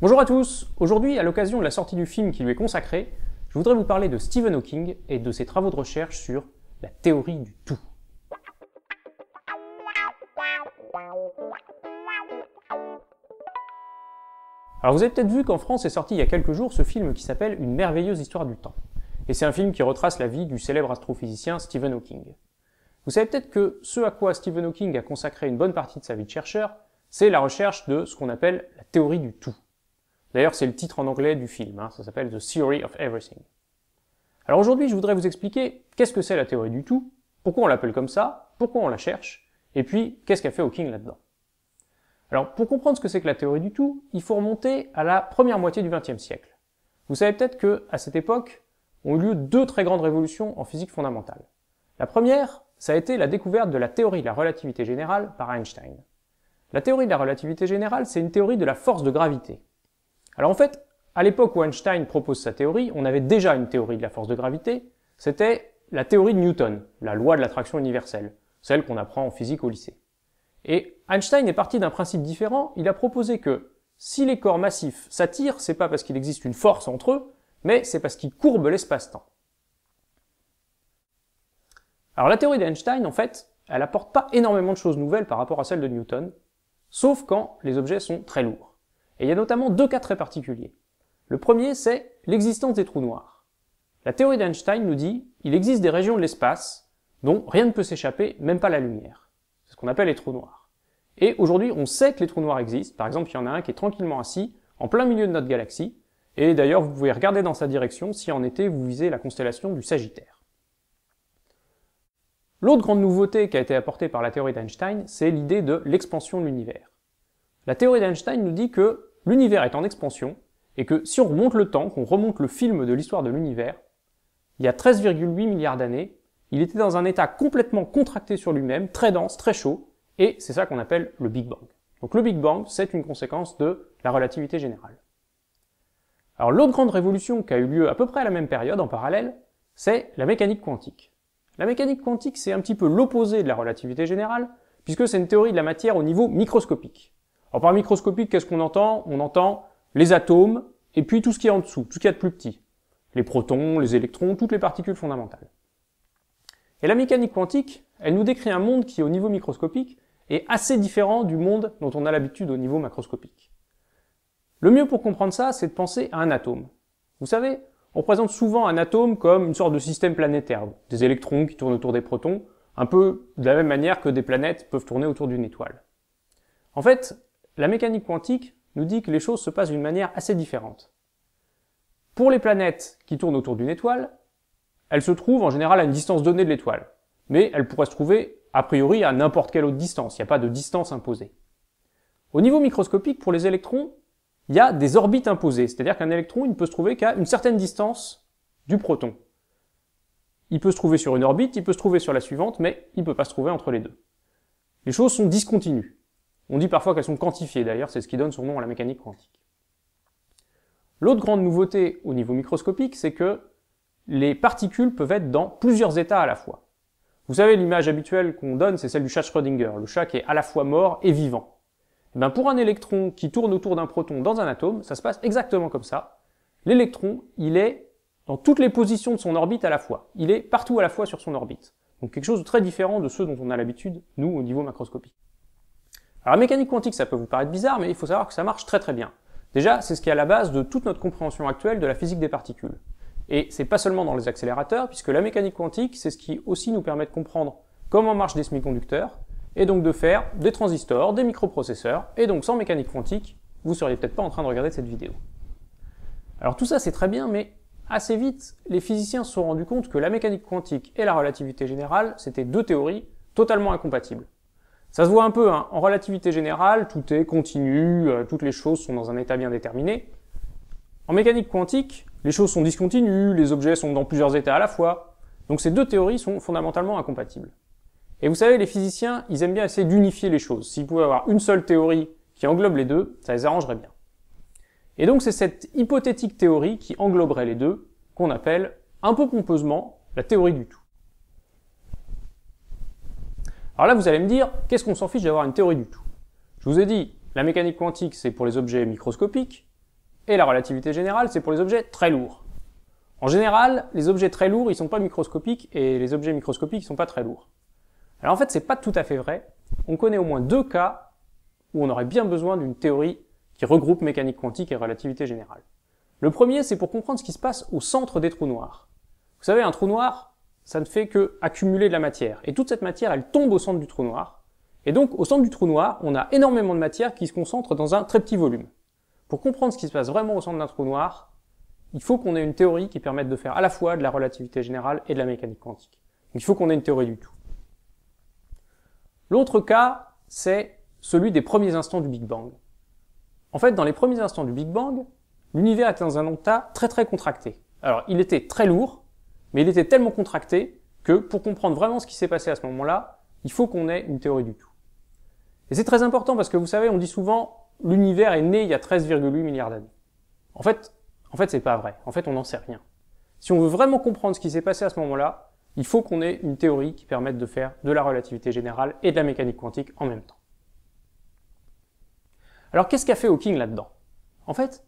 Bonjour à tous Aujourd'hui, à l'occasion de la sortie du film qui lui est consacré, je voudrais vous parler de Stephen Hawking et de ses travaux de recherche sur la théorie du tout. Alors vous avez peut-être vu qu'en France est sorti il y a quelques jours ce film qui s'appelle Une merveilleuse histoire du temps. Et c'est un film qui retrace la vie du célèbre astrophysicien Stephen Hawking. Vous savez peut-être que ce à quoi Stephen Hawking a consacré une bonne partie de sa vie de chercheur, c'est la recherche de ce qu'on appelle la théorie du tout. D'ailleurs, c'est le titre en anglais du film, hein. ça s'appelle The Theory of Everything. Alors aujourd'hui, je voudrais vous expliquer qu'est-ce que c'est la théorie du tout, pourquoi on l'appelle comme ça, pourquoi on la cherche, et puis qu'est-ce qu'a fait Hawking là-dedans. Alors pour comprendre ce que c'est que la théorie du tout, il faut remonter à la première moitié du XXe siècle. Vous savez peut-être que, à cette époque, ont eu lieu deux très grandes révolutions en physique fondamentale. La première, ça a été la découverte de la théorie de la relativité générale par Einstein. La théorie de la relativité générale, c'est une théorie de la force de gravité. Alors en fait, à l'époque où Einstein propose sa théorie, on avait déjà une théorie de la force de gravité, c'était la théorie de Newton, la loi de l'attraction universelle, celle qu'on apprend en physique au lycée. Et Einstein est parti d'un principe différent, il a proposé que si les corps massifs s'attirent, c'est pas parce qu'il existe une force entre eux, mais c'est parce qu'ils courbent l'espace-temps. Alors la théorie d'Einstein, en fait, elle apporte pas énormément de choses nouvelles par rapport à celle de Newton, sauf quand les objets sont très lourds. Et il y a notamment deux cas très particuliers. Le premier, c'est l'existence des trous noirs. La théorie d'Einstein nous dit il existe des régions de l'espace dont rien ne peut s'échapper, même pas la lumière. C'est ce qu'on appelle les trous noirs. Et aujourd'hui, on sait que les trous noirs existent. Par exemple, il y en a un qui est tranquillement assis en plein milieu de notre galaxie. Et d'ailleurs, vous pouvez regarder dans sa direction si en été vous visez la constellation du Sagittaire. L'autre grande nouveauté qui a été apportée par la théorie d'Einstein, c'est l'idée de l'expansion de l'univers. La théorie d'Einstein nous dit que l'univers est en expansion, et que si on remonte le temps, qu'on remonte le film de l'histoire de l'univers, il y a 13,8 milliards d'années, il était dans un état complètement contracté sur lui-même, très dense, très chaud, et c'est ça qu'on appelle le Big Bang. Donc le Big Bang, c'est une conséquence de la relativité générale. Alors l'autre grande révolution qui a eu lieu à peu près à la même période, en parallèle, c'est la mécanique quantique. La mécanique quantique, c'est un petit peu l'opposé de la relativité générale, puisque c'est une théorie de la matière au niveau microscopique. Alors par microscopique, qu'est-ce qu'on entend On entend les atomes et puis tout ce qui est en dessous, tout ce qu'il y a de plus petit. Les protons, les électrons, toutes les particules fondamentales. Et la mécanique quantique, elle nous décrit un monde qui, au niveau microscopique, est assez différent du monde dont on a l'habitude au niveau macroscopique. Le mieux pour comprendre ça, c'est de penser à un atome. Vous savez, on présente souvent un atome comme une sorte de système planétaire, des électrons qui tournent autour des protons, un peu de la même manière que des planètes peuvent tourner autour d'une étoile. En fait, la mécanique quantique nous dit que les choses se passent d'une manière assez différente. Pour les planètes qui tournent autour d'une étoile, elles se trouvent en général à une distance donnée de l'étoile, mais elles pourraient se trouver a priori à n'importe quelle autre distance, il n'y a pas de distance imposée. Au niveau microscopique, pour les électrons, il y a des orbites imposées, c'est-à-dire qu'un électron ne peut se trouver qu'à une certaine distance du proton. Il peut se trouver sur une orbite, il peut se trouver sur la suivante, mais il ne peut pas se trouver entre les deux. Les choses sont discontinues. On dit parfois qu'elles sont quantifiées, d'ailleurs c'est ce qui donne son nom à la mécanique quantique. L'autre grande nouveauté au niveau microscopique, c'est que les particules peuvent être dans plusieurs états à la fois. Vous savez, l'image habituelle qu'on donne, c'est celle du chat Schrödinger, le chat qui est à la fois mort et vivant. Eh pour un électron qui tourne autour d'un proton dans un atome, ça se passe exactement comme ça. L'électron, il est dans toutes les positions de son orbite à la fois. Il est partout à la fois sur son orbite. Donc quelque chose de très différent de ce dont on a l'habitude, nous, au niveau macroscopique. Alors la mécanique quantique, ça peut vous paraître bizarre, mais il faut savoir que ça marche très très bien. Déjà, c'est ce qui est à la base de toute notre compréhension actuelle de la physique des particules. Et c'est pas seulement dans les accélérateurs, puisque la mécanique quantique, c'est ce qui aussi nous permet de comprendre comment marchent des semi-conducteurs, et donc de faire des transistors, des microprocesseurs, et donc sans mécanique quantique, vous seriez peut-être pas en train de regarder cette vidéo. Alors tout ça c'est très bien, mais assez vite, les physiciens se sont rendus compte que la mécanique quantique et la relativité générale, c'était deux théories totalement incompatibles. Ça se voit un peu, hein. en relativité générale, tout est continu, euh, toutes les choses sont dans un état bien déterminé. En mécanique quantique, les choses sont discontinues, les objets sont dans plusieurs états à la fois. Donc ces deux théories sont fondamentalement incompatibles. Et vous savez, les physiciens, ils aiment bien essayer d'unifier les choses. S'ils pouvaient avoir une seule théorie qui englobe les deux, ça les arrangerait bien. Et donc c'est cette hypothétique théorie qui engloberait les deux qu'on appelle, un peu pompeusement, la théorie du tout. Alors là, vous allez me dire, qu'est-ce qu'on s'en fiche d'avoir une théorie du tout Je vous ai dit, la mécanique quantique, c'est pour les objets microscopiques, et la relativité générale, c'est pour les objets très lourds. En général, les objets très lourds, ils sont pas microscopiques, et les objets microscopiques, ils sont pas très lourds. Alors en fait, c'est pas tout à fait vrai. On connaît au moins deux cas où on aurait bien besoin d'une théorie qui regroupe mécanique quantique et relativité générale. Le premier, c'est pour comprendre ce qui se passe au centre des trous noirs. Vous savez, un trou noir, ça ne fait que accumuler de la matière. Et toute cette matière, elle tombe au centre du trou noir. Et donc, au centre du trou noir, on a énormément de matière qui se concentre dans un très petit volume. Pour comprendre ce qui se passe vraiment au centre d'un trou noir, il faut qu'on ait une théorie qui permette de faire à la fois de la relativité générale et de la mécanique quantique. Donc, il faut qu'on ait une théorie du tout. L'autre cas, c'est celui des premiers instants du Big Bang. En fait, dans les premiers instants du Big Bang, l'univers était dans un état très très contracté. Alors, il était très lourd, mais il était tellement contracté que pour comprendre vraiment ce qui s'est passé à ce moment-là, il faut qu'on ait une théorie du tout. Et c'est très important parce que vous savez, on dit souvent l'univers est né il y a 13,8 milliards d'années. En fait, en fait, c'est pas vrai. En fait, on n'en sait rien. Si on veut vraiment comprendre ce qui s'est passé à ce moment-là, il faut qu'on ait une théorie qui permette de faire de la relativité générale et de la mécanique quantique en même temps. Alors qu'est-ce qu'a fait Hawking là-dedans En fait,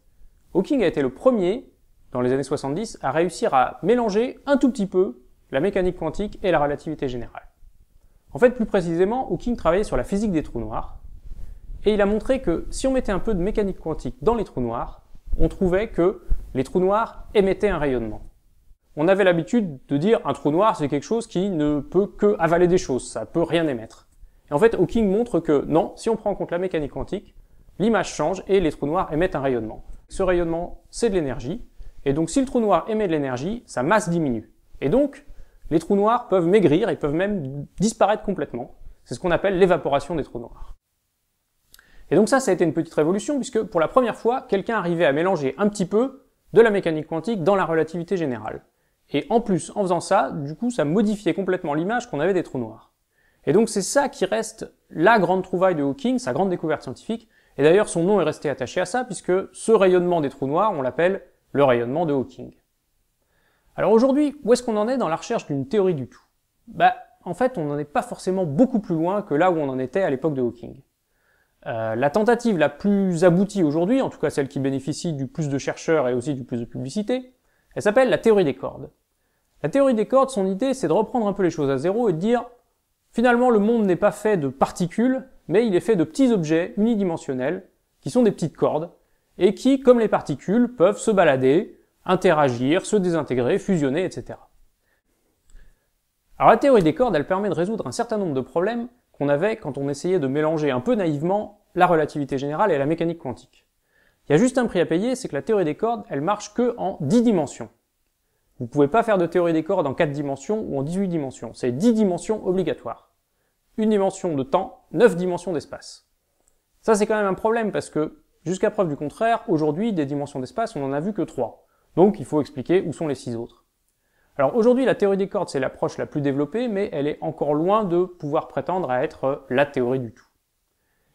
Hawking a été le premier dans les années 70, à réussir à mélanger un tout petit peu la mécanique quantique et la relativité générale. En fait, plus précisément, Hawking travaillait sur la physique des trous noirs, et il a montré que si on mettait un peu de mécanique quantique dans les trous noirs, on trouvait que les trous noirs émettaient un rayonnement. On avait l'habitude de dire un trou noir c'est quelque chose qui ne peut que avaler des choses, ça peut rien émettre. Et en fait, Hawking montre que non, si on prend en compte la mécanique quantique, l'image change et les trous noirs émettent un rayonnement. Ce rayonnement, c'est de l'énergie, et donc si le trou noir émet de l'énergie, sa masse diminue. Et donc, les trous noirs peuvent maigrir et peuvent même disparaître complètement. C'est ce qu'on appelle l'évaporation des trous noirs. Et donc ça, ça a été une petite révolution, puisque pour la première fois, quelqu'un arrivait à mélanger un petit peu de la mécanique quantique dans la relativité générale. Et en plus, en faisant ça, du coup, ça modifiait complètement l'image qu'on avait des trous noirs. Et donc c'est ça qui reste la grande trouvaille de Hawking, sa grande découverte scientifique. Et d'ailleurs, son nom est resté attaché à ça, puisque ce rayonnement des trous noirs, on l'appelle le rayonnement de Hawking. Alors aujourd'hui, où est-ce qu'on en est dans la recherche d'une théorie du tout Bah, en fait, on n'en est pas forcément beaucoup plus loin que là où on en était à l'époque de Hawking. Euh, la tentative la plus aboutie aujourd'hui, en tout cas celle qui bénéficie du plus de chercheurs et aussi du plus de publicité, elle s'appelle la théorie des cordes. La théorie des cordes, son idée, c'est de reprendre un peu les choses à zéro et de dire, finalement, le monde n'est pas fait de particules, mais il est fait de petits objets unidimensionnels, qui sont des petites cordes, et qui, comme les particules, peuvent se balader, interagir, se désintégrer, fusionner, etc. Alors la théorie des cordes, elle permet de résoudre un certain nombre de problèmes qu'on avait quand on essayait de mélanger un peu naïvement la relativité générale et la mécanique quantique. Il y a juste un prix à payer, c'est que la théorie des cordes, elle marche que en 10 dimensions. Vous pouvez pas faire de théorie des cordes en 4 dimensions ou en 18 dimensions. C'est 10 dimensions obligatoires. Une dimension de temps, 9 dimensions d'espace. Ça, c'est quand même un problème parce que Jusqu'à preuve du contraire, aujourd'hui, des dimensions d'espace, on n'en a vu que trois. Donc il faut expliquer où sont les six autres. Alors aujourd'hui, la théorie des cordes, c'est l'approche la plus développée, mais elle est encore loin de pouvoir prétendre à être euh, la théorie du tout.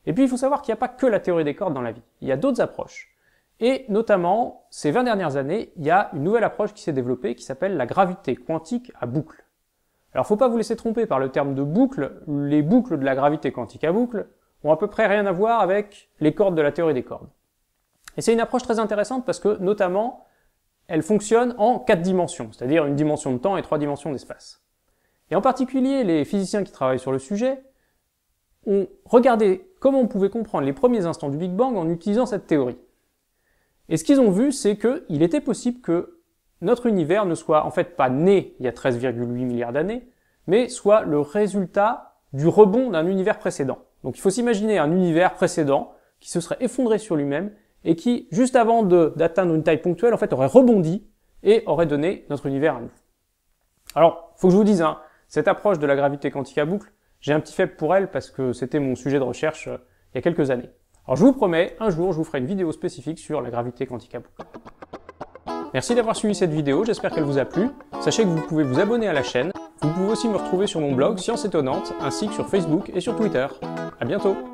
Et puis il faut savoir qu'il n'y a pas que la théorie des cordes dans la vie, il y a d'autres approches. Et notamment, ces 20 dernières années, il y a une nouvelle approche qui s'est développée qui s'appelle la gravité quantique à boucle. Alors faut pas vous laisser tromper par le terme de boucle, les boucles de la gravité quantique à boucle, ont à peu près rien à voir avec les cordes de la théorie des cordes. Et c'est une approche très intéressante parce que, notamment, elle fonctionne en quatre dimensions, c'est-à-dire une dimension de temps et trois dimensions d'espace. Et en particulier, les physiciens qui travaillent sur le sujet ont regardé comment on pouvait comprendre les premiers instants du Big Bang en utilisant cette théorie. Et ce qu'ils ont vu, c'est qu'il était possible que notre univers ne soit en fait pas né il y a 13,8 milliards d'années, mais soit le résultat du rebond d'un univers précédent. Donc il faut s'imaginer un univers précédent qui se serait effondré sur lui-même et qui, juste avant d'atteindre une taille ponctuelle, en fait, aurait rebondi et aurait donné notre univers à nous. Alors, faut que je vous dise, hein, cette approche de la gravité quantique à boucle, j'ai un petit faible pour elle parce que c'était mon sujet de recherche euh, il y a quelques années. Alors je vous promets, un jour, je vous ferai une vidéo spécifique sur la gravité quantique à boucle. Merci d'avoir suivi cette vidéo, j'espère qu'elle vous a plu. Sachez que vous pouvez vous abonner à la chaîne. Vous pouvez aussi me retrouver sur mon blog Science Étonnante, ainsi que sur Facebook et sur Twitter. À bientôt